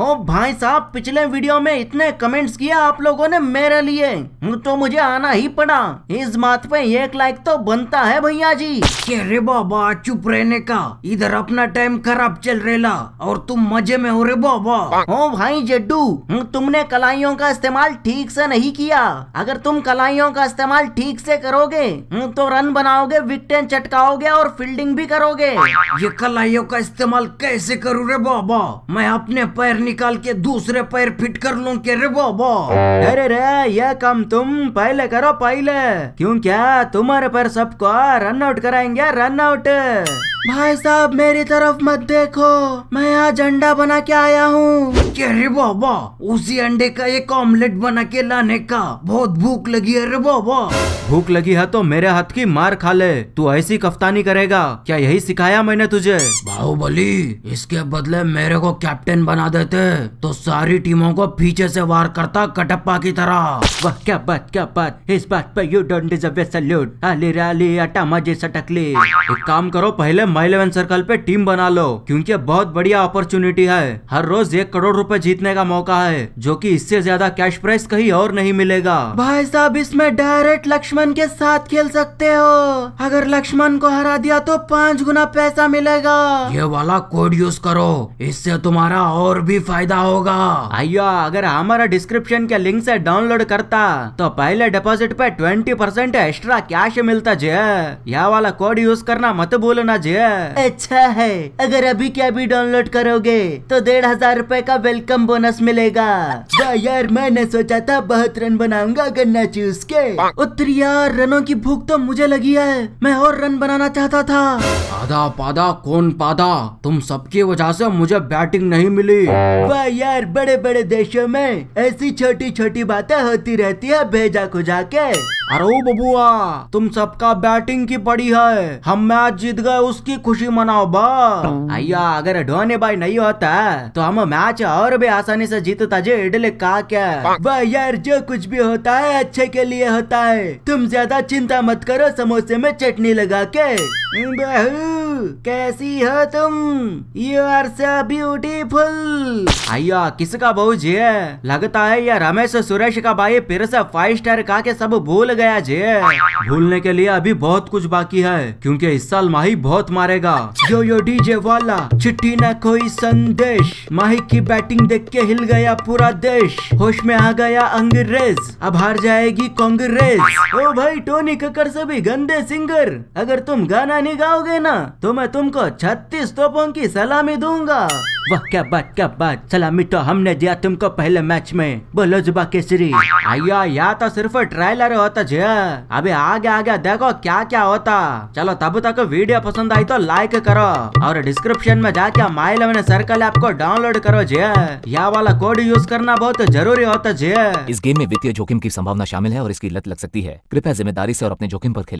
ओ भाई साहब पिछले वीडियो में इतने कमेंट्स किया आप लोगों ने मेरे लिए तो मुझे आना ही पड़ा इस बात पे एक लाइक तो बनता है भैया जी रे बाबा चुप रहने का इधर अपना टाइम खराब चल रेला और तुम मजे में हो रे बाबा ओ भाई जड्डू तुमने कलाइयों का इस्तेमाल ठीक से नहीं किया अगर तुम कलाइयों का इस्तेमाल ठीक से करोगे तो रन बनाओगे विकटें चटकाओगे और फील्डिंग भी करोगे ये कलाइयों का इस्तेमाल कैसे करूँ रे बाबा मैं अपने पैर निकाल के दूसरे पैर फिट कर के रे बाबा अरे रे ये काम तुम पहले करो पहले क्यों क्या तुम्हारे पैर सबको रन आउट कराएंगे रन आउट भाई साहब मेरी तरफ मत देखो मैं आज अंडा बना के आया हूँ अरे बाबा उसी अंडे का एक ऑमलेट बना के लाने का बहुत भूख लगी है अरे बाबा भूख लगी है तो मेरे हाथ की मार खा ले तू ऐसी कफ्तानी करेगा क्या यही सिखाया मैंने तुझे बाहुबली इसके बदले मेरे को कैप्टन बना देते तो सारी टीमों को पीछे से वार करता कटप्पा की तरह वह क्या बात क्या बात इस बात पर यू डोंट डिजर्व सल्यूट आली राली आटा मजे सटकली एक काम करो पहले माई इलेवन सर्कल पे टीम बना लो क्योंकि बहुत बढ़िया अपॉर्चुनिटी है हर रोज एक करोड़ रूपए जीतने का मौका है जो की इससे ज्यादा कैश प्राइस कहीं और नहीं मिलेगा भाई साहब इसमें डायरेक्ट लक्ष्मण के साथ खेल सकते हो अगर लक्ष्मण को हरा दिया तो पाँच गुना पैसा मिलेगा ये वाला कोड यूज करो इससे तुम्हारा और भी फायदा होगा आइयो अगर हमारा डिस्क्रिप्शन के लिंक ऐसी डाउनलोड करता तो पहले डिपोजिट पे ट्वेंटी परसेंट एक्स्ट्रा कैश मिलता जे यह वाला कोड यूज करना मत भूलना जे क्या अच्छा है अगर अभी क्या भी डाउनलोड करोगे तो डेढ़ हजार रूपए का वेलकम बोनस मिलेगा वाह यार मैंने सोचा था बहुत रन बनाऊंगा गन्ना चूस के उत्तरी यार रनों की भूख तो मुझे लगी है मैं और रन बनाना चाहता था पादा पादा कौन पादा तुम सबकी वजह ऐसी मुझे बैटिंग नहीं मिली वह यार बड़े बड़े देशों में ऐसी छोटी छोटी बातें होती रहती है भेजा खुजा के अरे बबुआ तुम सबका बैटिंग की पड़ी है हम मैच जीत गए उसकी खुशी मनाओ बा अगर ढोने भाई नहीं होता तो हम मैच और भी आसानी से जीतता जे इडले का क्या वाह यार जो कुछ भी होता है अच्छे के लिए होता है तुम ज्यादा चिंता मत करो समोसे में चटनी लगा के बहू कैसी हो तुम यू आर सो ब्यूटीफुल अय्या किसका बहू जी है लगता है यार रमेश सुरेश का भाई फिर से फाइव स्टार का के सब भूल गए गया जे भूलने के लिए अभी बहुत कुछ बाकी है क्योंकि इस साल माही बहुत मारेगा यो यो डीजे वाला चिट्ठी न कोई संदेश माही की बैटिंग देख के हिल गया पूरा देश होश में आ गया अंग्रेज अब हार जाएगी कांग्रेस ओ भाई टोनी कक्कर सभी गंदे सिंगर अगर तुम गाना नहीं गाओगे ना तो मैं तुमको छत्तीस तोपों की सलामी दूंगा वह क्या बात क्या बात सलामी तो हमने दिया तुमको पहले मैच में बोलो जुबा केसरी अयो यहाँ तो सिर्फ ट्रायलर होता जी अभी आगे आगे देखो क्या क्या होता चलो तब तक वीडियो पसंद आई तो लाइक करो और डिस्क्रिप्शन में जाके माई सर्कल ऐप को डाउनलोड करो जी यह वाला कोड यूज करना बहुत जरूरी होता जी इस गेम में वित्तीय जोखिम की संभावना शामिल है और इसकी लत लग सकती है कृपया जिम्मेदारी से और अपने जोखिम आरोप